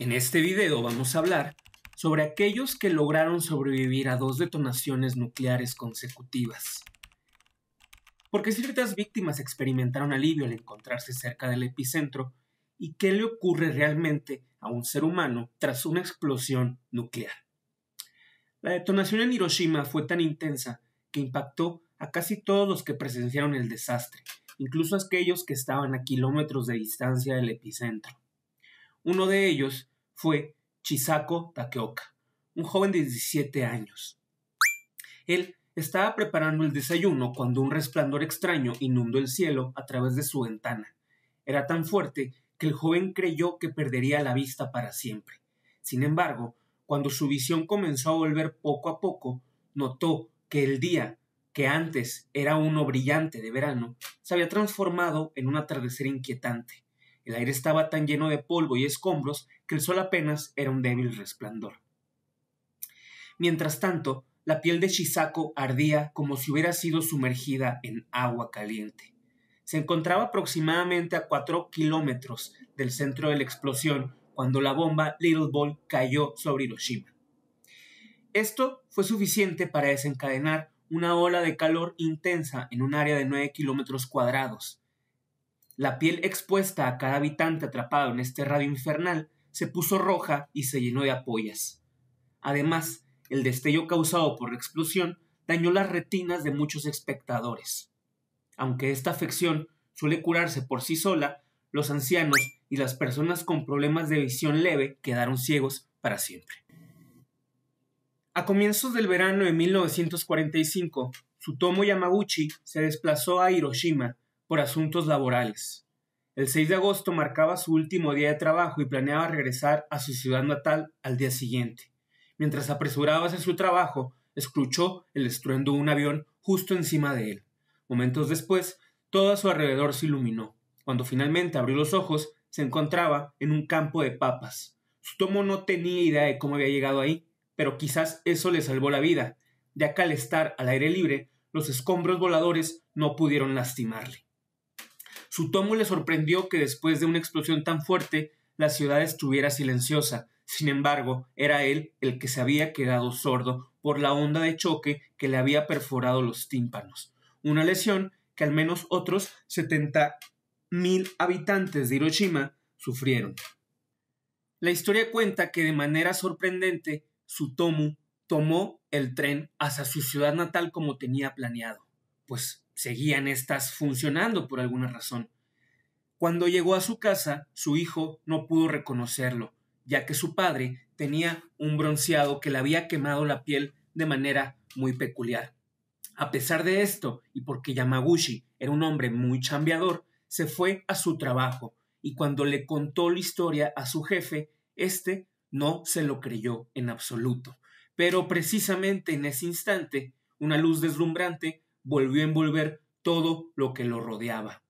En este video vamos a hablar sobre aquellos que lograron sobrevivir a dos detonaciones nucleares consecutivas. Porque ciertas víctimas experimentaron alivio al encontrarse cerca del epicentro y qué le ocurre realmente a un ser humano tras una explosión nuclear. La detonación en Hiroshima fue tan intensa que impactó a casi todos los que presenciaron el desastre, incluso aquellos que estaban a kilómetros de distancia del epicentro. Uno de ellos fue Chisako Takeoka, un joven de 17 años. Él estaba preparando el desayuno cuando un resplandor extraño inundó el cielo a través de su ventana. Era tan fuerte que el joven creyó que perdería la vista para siempre. Sin embargo, cuando su visión comenzó a volver poco a poco, notó que el día, que antes era uno brillante de verano, se había transformado en un atardecer inquietante. El aire estaba tan lleno de polvo y escombros que el sol apenas era un débil resplandor. Mientras tanto, la piel de Shisako ardía como si hubiera sido sumergida en agua caliente. Se encontraba aproximadamente a cuatro kilómetros del centro de la explosión cuando la bomba Little Ball cayó sobre Hiroshima. Esto fue suficiente para desencadenar una ola de calor intensa en un área de 9 kilómetros cuadrados, la piel expuesta a cada habitante atrapado en este radio infernal se puso roja y se llenó de apoyas. Además, el destello causado por la explosión dañó las retinas de muchos espectadores. Aunque esta afección suele curarse por sí sola, los ancianos y las personas con problemas de visión leve quedaron ciegos para siempre. A comienzos del verano de 1945, Sutomo Yamaguchi se desplazó a Hiroshima por asuntos laborales. El 6 de agosto marcaba su último día de trabajo y planeaba regresar a su ciudad natal al día siguiente. Mientras apresuraba hacia su trabajo, escuchó el estruendo de un avión justo encima de él. Momentos después, todo a su alrededor se iluminó. Cuando finalmente abrió los ojos, se encontraba en un campo de papas. Su tomo no tenía idea de cómo había llegado ahí, pero quizás eso le salvó la vida, ya que al estar al aire libre, los escombros voladores no pudieron lastimarle. Sutomu le sorprendió que después de una explosión tan fuerte la ciudad estuviera silenciosa. Sin embargo, era él el que se había quedado sordo por la onda de choque que le había perforado los tímpanos. Una lesión que al menos otros 70.000 mil habitantes de Hiroshima sufrieron. La historia cuenta que de manera sorprendente, Sutomu tomó el tren hacia su ciudad natal como tenía planeado, pues seguían estas funcionando por alguna razón. Cuando llegó a su casa, su hijo no pudo reconocerlo, ya que su padre tenía un bronceado que le había quemado la piel de manera muy peculiar. A pesar de esto, y porque Yamaguchi era un hombre muy chambeador, se fue a su trabajo, y cuando le contó la historia a su jefe, éste no se lo creyó en absoluto. Pero precisamente en ese instante, una luz deslumbrante volvió a envolver todo lo que lo rodeaba.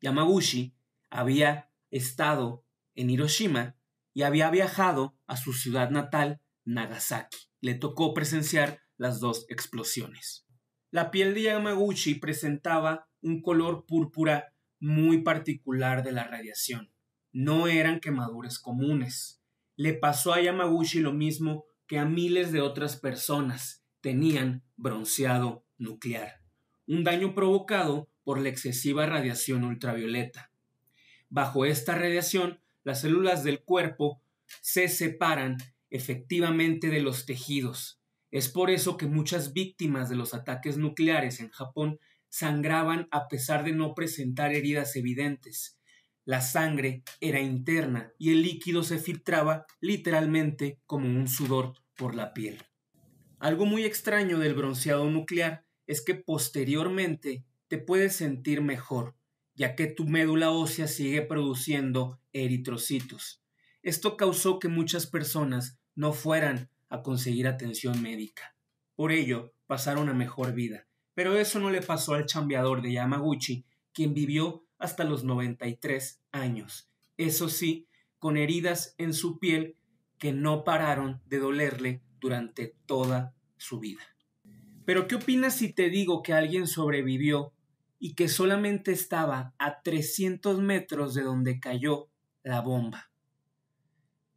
Yamaguchi había estado en Hiroshima y había viajado a su ciudad natal, Nagasaki. Le tocó presenciar las dos explosiones. La piel de Yamaguchi presentaba un color púrpura muy particular de la radiación. No eran quemaduras comunes. Le pasó a Yamaguchi lo mismo que a miles de otras personas. Tenían bronceado nuclear, un daño provocado por la excesiva radiación ultravioleta. Bajo esta radiación, las células del cuerpo se separan efectivamente de los tejidos. Es por eso que muchas víctimas de los ataques nucleares en Japón sangraban a pesar de no presentar heridas evidentes. La sangre era interna y el líquido se filtraba literalmente como un sudor por la piel. Algo muy extraño del bronceado nuclear es que posteriormente te puedes sentir mejor, ya que tu médula ósea sigue produciendo eritrocitos. Esto causó que muchas personas no fueran a conseguir atención médica. Por ello, pasaron a mejor vida. Pero eso no le pasó al chambeador de Yamaguchi, quien vivió hasta los 93 años. Eso sí, con heridas en su piel que no pararon de dolerle durante toda su vida. Pero ¿qué opinas si te digo que alguien sobrevivió y que solamente estaba a 300 metros de donde cayó la bomba?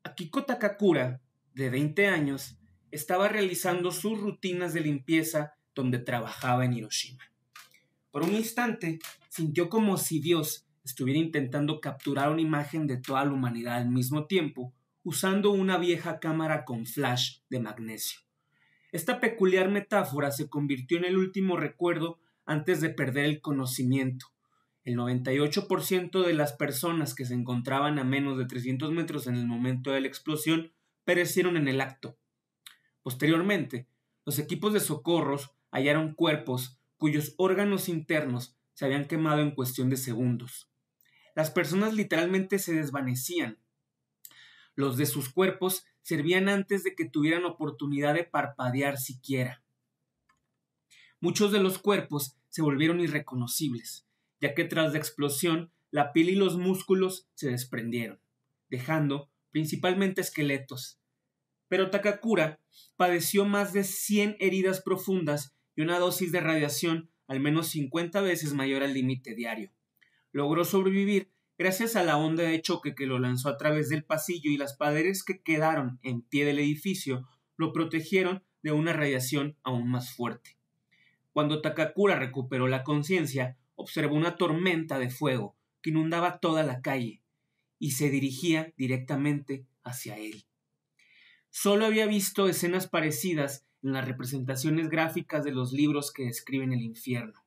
Akiko Takakura, de 20 años, estaba realizando sus rutinas de limpieza donde trabajaba en Hiroshima. Por un instante, sintió como si Dios estuviera intentando capturar una imagen de toda la humanidad al mismo tiempo, usando una vieja cámara con flash de magnesio. Esta peculiar metáfora se convirtió en el último recuerdo antes de perder el conocimiento. El 98% de las personas que se encontraban a menos de 300 metros en el momento de la explosión perecieron en el acto. Posteriormente, los equipos de socorros hallaron cuerpos cuyos órganos internos se habían quemado en cuestión de segundos. Las personas literalmente se desvanecían, los de sus cuerpos servían antes de que tuvieran oportunidad de parpadear siquiera. Muchos de los cuerpos se volvieron irreconocibles, ya que tras la explosión la piel y los músculos se desprendieron, dejando principalmente esqueletos. Pero Takakura padeció más de 100 heridas profundas y una dosis de radiación al menos 50 veces mayor al límite diario. Logró sobrevivir gracias a la onda de choque que lo lanzó a través del pasillo y las paredes que quedaron en pie del edificio lo protegieron de una radiación aún más fuerte. Cuando Takakura recuperó la conciencia, observó una tormenta de fuego que inundaba toda la calle y se dirigía directamente hacia él. Solo había visto escenas parecidas en las representaciones gráficas de los libros que describen el infierno.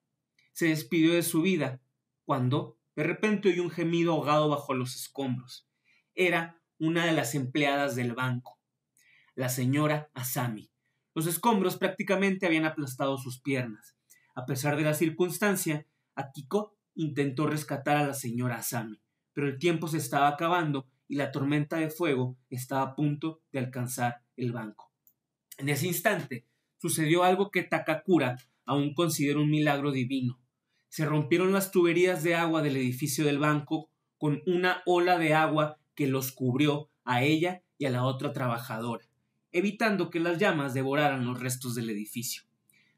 Se despidió de su vida cuando de repente oyó un gemido ahogado bajo los escombros. Era una de las empleadas del banco, la señora Asami. Los escombros prácticamente habían aplastado sus piernas. A pesar de la circunstancia, Akiko intentó rescatar a la señora Asami, pero el tiempo se estaba acabando y la tormenta de fuego estaba a punto de alcanzar el banco. En ese instante sucedió algo que Takakura aún considera un milagro divino se rompieron las tuberías de agua del edificio del banco con una ola de agua que los cubrió a ella y a la otra trabajadora, evitando que las llamas devoraran los restos del edificio.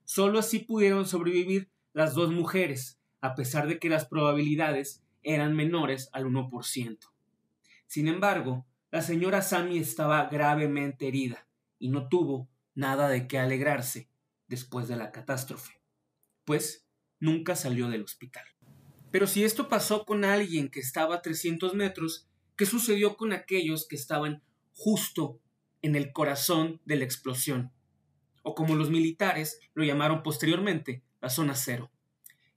Solo así pudieron sobrevivir las dos mujeres, a pesar de que las probabilidades eran menores al 1%. Sin embargo, la señora Sammy estaba gravemente herida y no tuvo nada de qué alegrarse después de la catástrofe, pues nunca salió del hospital. Pero si esto pasó con alguien que estaba a 300 metros, ¿qué sucedió con aquellos que estaban justo en el corazón de la explosión? O como los militares lo llamaron posteriormente, la zona cero.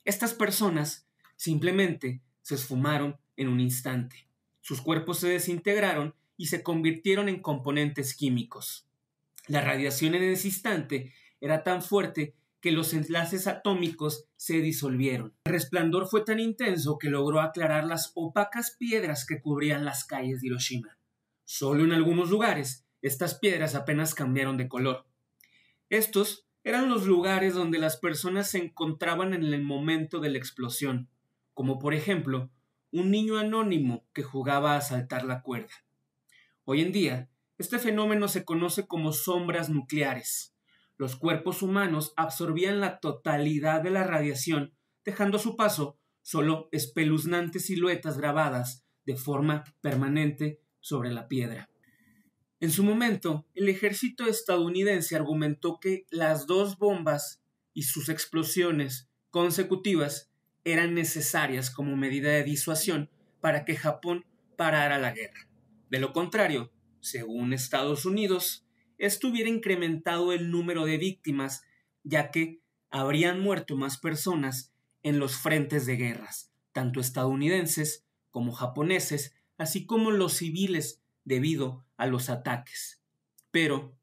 Estas personas simplemente se esfumaron en un instante. Sus cuerpos se desintegraron y se convirtieron en componentes químicos. La radiación en ese instante era tan fuerte que los enlaces atómicos se disolvieron. El resplandor fue tan intenso que logró aclarar las opacas piedras que cubrían las calles de Hiroshima. Solo en algunos lugares estas piedras apenas cambiaron de color. Estos eran los lugares donde las personas se encontraban en el momento de la explosión, como por ejemplo un niño anónimo que jugaba a saltar la cuerda. Hoy en día, este fenómeno se conoce como sombras nucleares los cuerpos humanos absorbían la totalidad de la radiación, dejando a su paso solo espeluznantes siluetas grabadas de forma permanente sobre la piedra. En su momento, el ejército estadounidense argumentó que las dos bombas y sus explosiones consecutivas eran necesarias como medida de disuasión para que Japón parara la guerra. De lo contrario, según Estados Unidos, esto hubiera incrementado el número de víctimas, ya que habrían muerto más personas en los frentes de guerras, tanto estadounidenses como japoneses, así como los civiles debido a los ataques. Pero,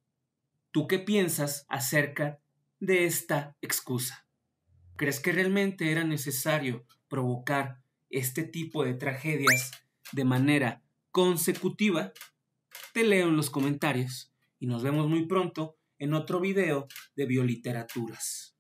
¿tú qué piensas acerca de esta excusa? ¿Crees que realmente era necesario provocar este tipo de tragedias de manera consecutiva? Te leo en los comentarios y nos vemos muy pronto en otro video de bioliteraturas.